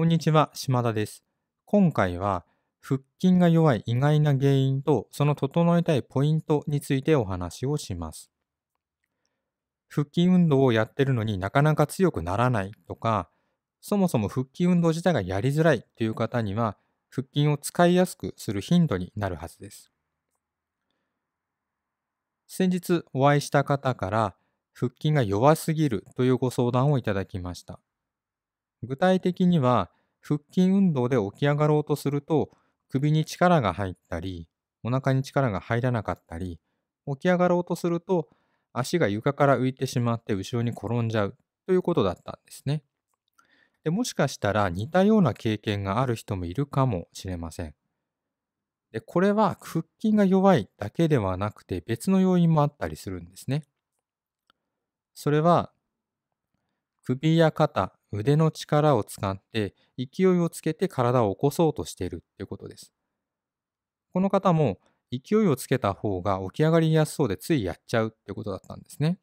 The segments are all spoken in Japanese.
こんにちは、島田です。今回は、腹筋が弱い意外な原因とその整えたいポイントについてお話をします。腹筋運動をやってるのになかなか強くならないとか、そもそも腹筋運動自体がやりづらいという方には、腹筋を使いやすくする頻度になるはずです。先日お会いした方から、腹筋が弱すぎるというご相談をいただきました。具体的には、腹筋運動で起き上がろうとすると、首に力が入ったり、お腹に力が入らなかったり、起き上がろうとすると、足が床から浮いてしまって後ろに転んじゃうということだったんですね。でもしかしたら似たような経験がある人もいるかもしれません。でこれは腹筋が弱いだけではなくて別の要因もあったりするんですね。それは首や肩、腕の力を使って勢いをつけて体を起こそうとしているってことです。この方も勢いをつけた方が起き上がりやすそうでついやっちゃうってことだったんですね。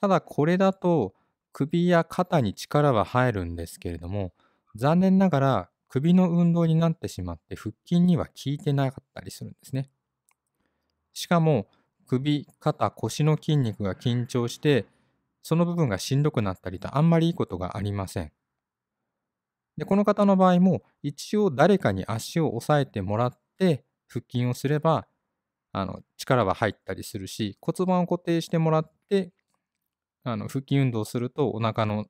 ただこれだと首や肩に力は入るんですけれども残念ながら首の運動になってしまって腹筋には効いてなかったりするんですね。しかも首、肩、腰の筋肉が緊張してその部分がしんどくなったりとあんまりいいことがありません。で、この方の場合も一応誰かに足を押さえてもらって腹筋をすればあの力は入ったりするし骨盤を固定してもらってあの腹筋運動するとお腹の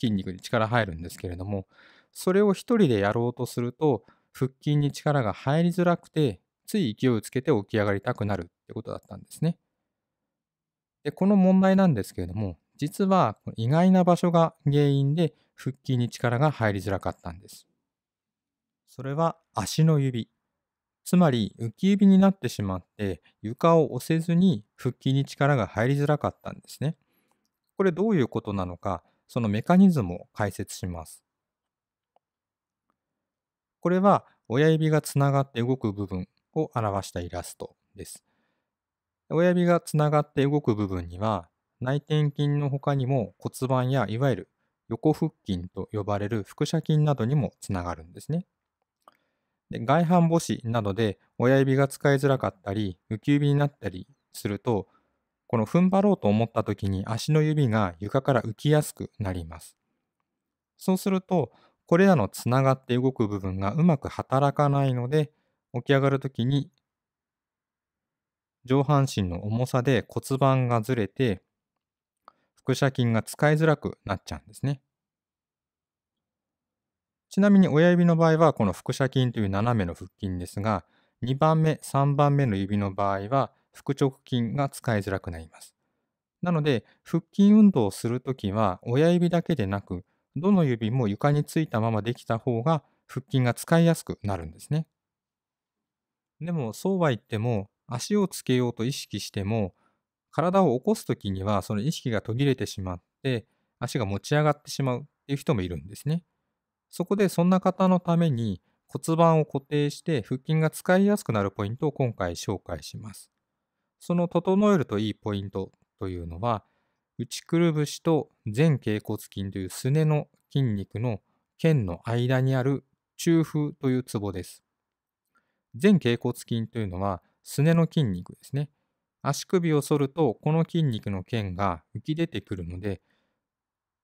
筋肉に力入るんですけれどもそれを1人でやろうとすると腹筋に力が入りづらくてつい勢いをつけて起き上がりたくなるってことだったんですね。でこの問題なんですけれども、実は意外な場所が原因で腹筋に力が入りづらかったんです。それは足の指。つまり浮き指になってしまって床を押せずに腹筋に力が入りづらかったんですね。これどういうことなのか、そのメカニズムを解説します。これは親指がつながって動く部分を表したイラストです。親指がつながって動く部分には、内転筋の他にも骨盤やいわゆる横腹筋と呼ばれる腹斜筋などにもつながるんですね。で外反母趾などで親指が使いづらかったり、浮き指になったりすると、この踏ん張ろうと思った時に足の指が床から浮きやすくなります。そうすると、これらのつながって動く部分がうまく働かないので、起き上がる時に上半身の重さで骨盤がずれて、腹斜筋が使いづらくなっちゃうんですね。ちなみに親指の場合は、この腹斜筋という斜めの腹筋ですが、2番目、3番目の指の場合は、腹直筋が使いづらくなります。なので、腹筋運動をするときは、親指だけでなく、どの指も床についたままできた方が腹筋が使いやすくなるんですね。でも、そうは言っても、足をつけようと意識しても、体を起こすときには、その意識が途切れてしまって、足が持ち上がってしまうっていう人もいるんですね。そこで、そんな方のために骨盤を固定して腹筋が使いやすくなるポイントを今回紹介します。その整えるといいポイントというのは、内くるぶしと前脛骨筋というすねの筋肉の腱の間にある中風というツボです。前脛骨筋というのはすねの筋肉ですね。足首を反ると、この筋肉の腱が浮き出てくるので、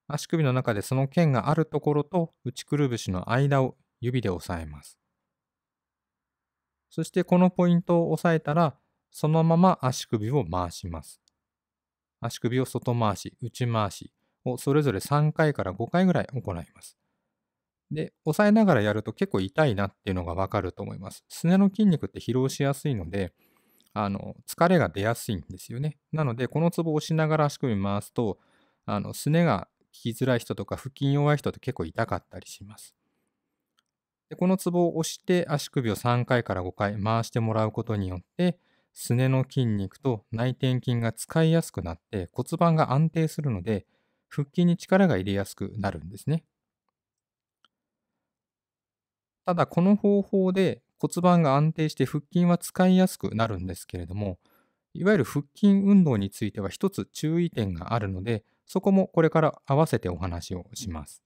足首の中でその腱があるところと内くるぶしの間を指で押さえます。そしてこのポイントを押さえたら、そのまま足首を回します。足首を外回し、内回しをそれぞれ3回から5回ぐらい行います。で、押さえながらやると結構痛いなっていうのがわかると思います。すねの筋肉って疲労しやすいので、あの、疲れが出やすいんですよね。なので、このツボを押しながら足首回すと、あの、すねが効きづらい人とか、腹筋弱い人って結構痛かったりします。で、このツボを押して足首を3回から5回回してもらうことによって、すねの筋肉と内転筋が使いやすくなって骨盤が安定するので、腹筋に力が入れやすくなるんですね。ただこの方法で骨盤が安定して腹筋は使いやすくなるんですけれどもいわゆる腹筋運動については一つ注意点があるのでそこもこれから合わせてお話をします。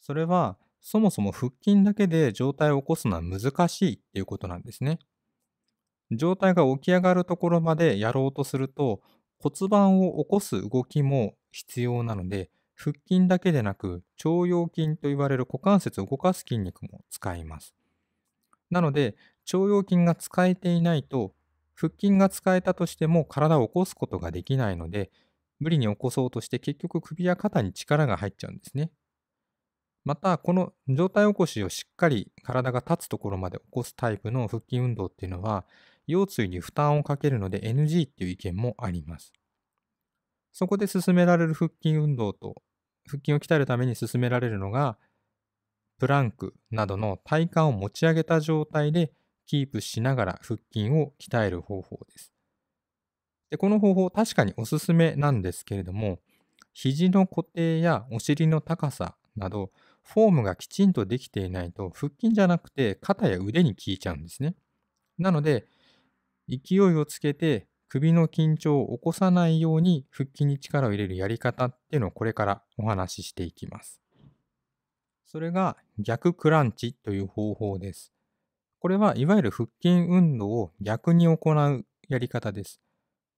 それはそもそも腹筋だけで上体を起こすのは難しいっていうことなんですね。上体が起き上がるところまでやろうとすると骨盤を起こす動きも必要なので腹筋だけでなく腸腰筋といわれる股関節を動かす筋肉も使います。なので腸腰筋が使えていないと腹筋が使えたとしても体を起こすことができないので無理に起こそうとして結局首や肩に力が入っちゃうんですね。またこの上体起こしをしっかり体が立つところまで起こすタイプの腹筋運動っていうのは腰椎に負担をかけるので NG っていう意見もあります。そこで進められる腹筋運動と、腹筋を鍛えるために進められるのが、プランクなどの体幹を持ち上げた状態でキープしながら腹筋を鍛える方法です。でこの方法、確かにおすすめなんですけれども、肘の固定やお尻の高さなど、フォームがきちんとできていないと、腹筋じゃなくて肩や腕に効いちゃうんですね。なので、勢いをつけて首の緊張を起こさないように腹筋に力を入れるやり方っていうのをこれからお話ししていきます。それが逆クランチという方法です。これはいわゆる腹筋運動を逆に行うやり方です。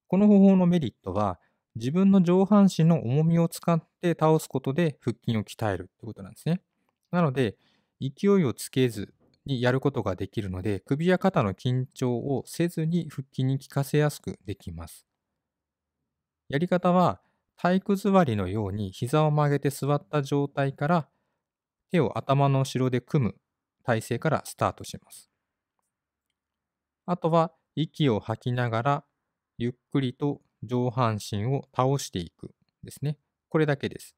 この方法のメリットは自分の上半身の重みを使って倒すことで腹筋を鍛えるということなんですね。なので勢いをつけずにやることができるので、首や肩の緊張をせずに腹筋に効かせやすくできます。やり方は、体育座りのように膝を曲げて座った状態から、手を頭の後ろで組む体勢からスタートします。あとは、息を吐きながら、ゆっくりと上半身を倒していくですね。これだけです。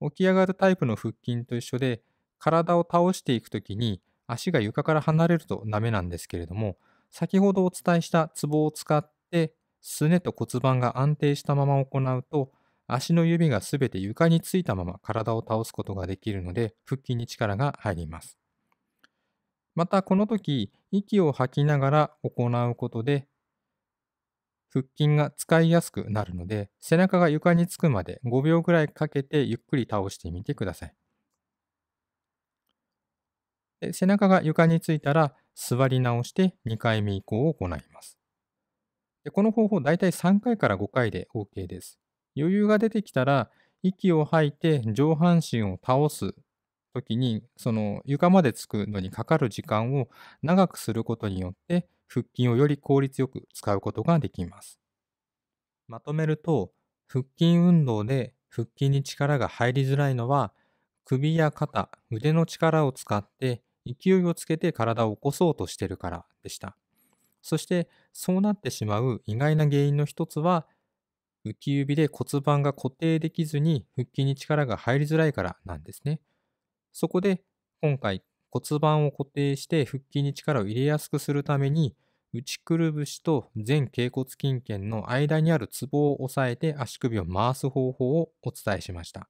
起き上がるタイプの腹筋と一緒で、体を倒していくときに足が床から離れるとダメなんですけれども、先ほどお伝えしたツボを使って、すねと骨盤が安定したまま行うと、足の指がすべて床についたまま体を倒すことができるので、腹筋に力が入ります。また、この時、息を吐きながら行うことで、腹筋が使いやすくなるので、背中が床につくまで5秒ぐらいかけてゆっくり倒してみてください。で背中が床についたら座り直して2回目以降を行います。でこの方法、大体3回から5回で OK です。余裕が出てきたら、息を吐いて上半身を倒す時に、その床までつくのにかかる時間を長くすることによって、腹筋をより効率よく使うことができます。まとめると、腹筋運動で腹筋に力が入りづらいのは、首や肩、腕の力を使って勢いをつけて体を起こそうとしてるからでした。そしてそうなってしまう意外な原因の一つは浮き指で骨盤が固定できずに腹筋に力が入りづらいからなんですね。そこで今回骨盤を固定して腹筋に力を入れやすくするために内くるぶしと前脛骨筋腱の間にあるツボを押さえて足首を回す方法をお伝えしました。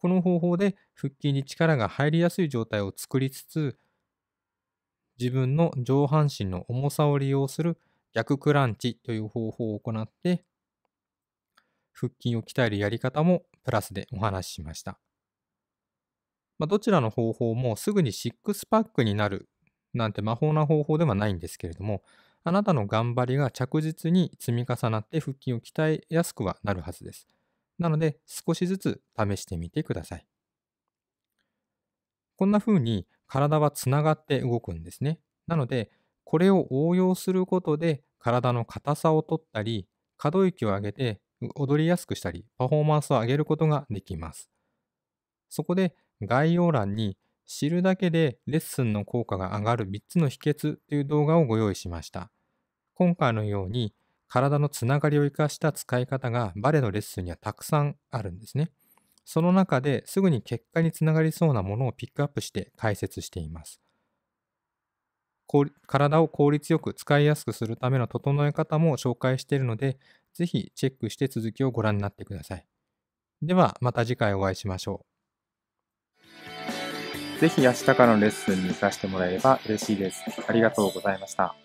この方法で腹筋に力が入りやすい状態を作りつつ、自分の上半身の重さを利用する逆クランチという方法を行って、腹筋を鍛えるやり方もプラスでお話ししました。まあ、どちらの方法もすぐにシックスパックになるなんて魔法な方法ではないんですけれども、あなたの頑張りが着実に積み重なって腹筋を鍛えやすくはなるはずです。なので少しずつ試してみてください。こんな風に体はつながって動くんですね。なのでこれを応用することで体の硬さを取ったり可動域を上げて踊りやすくしたりパフォーマンスを上げることができます。そこで概要欄に知るだけでレッスンの効果が上がる3つの秘訣という動画をご用意しました。今回のように体のつながりを生かした使い方がバレエのレッスンにはたくさんあるんですね。その中ですぐに結果につながりそうなものをピックアップして解説しています。体を効率よく使いやすくするための整え方も紹介しているので、ぜひチェックして続きをご覧になってください。ではまた次回お会いしましょう。ぜひ明日からのレッスンに生かしてもらえれば嬉しいです。ありがとうございました。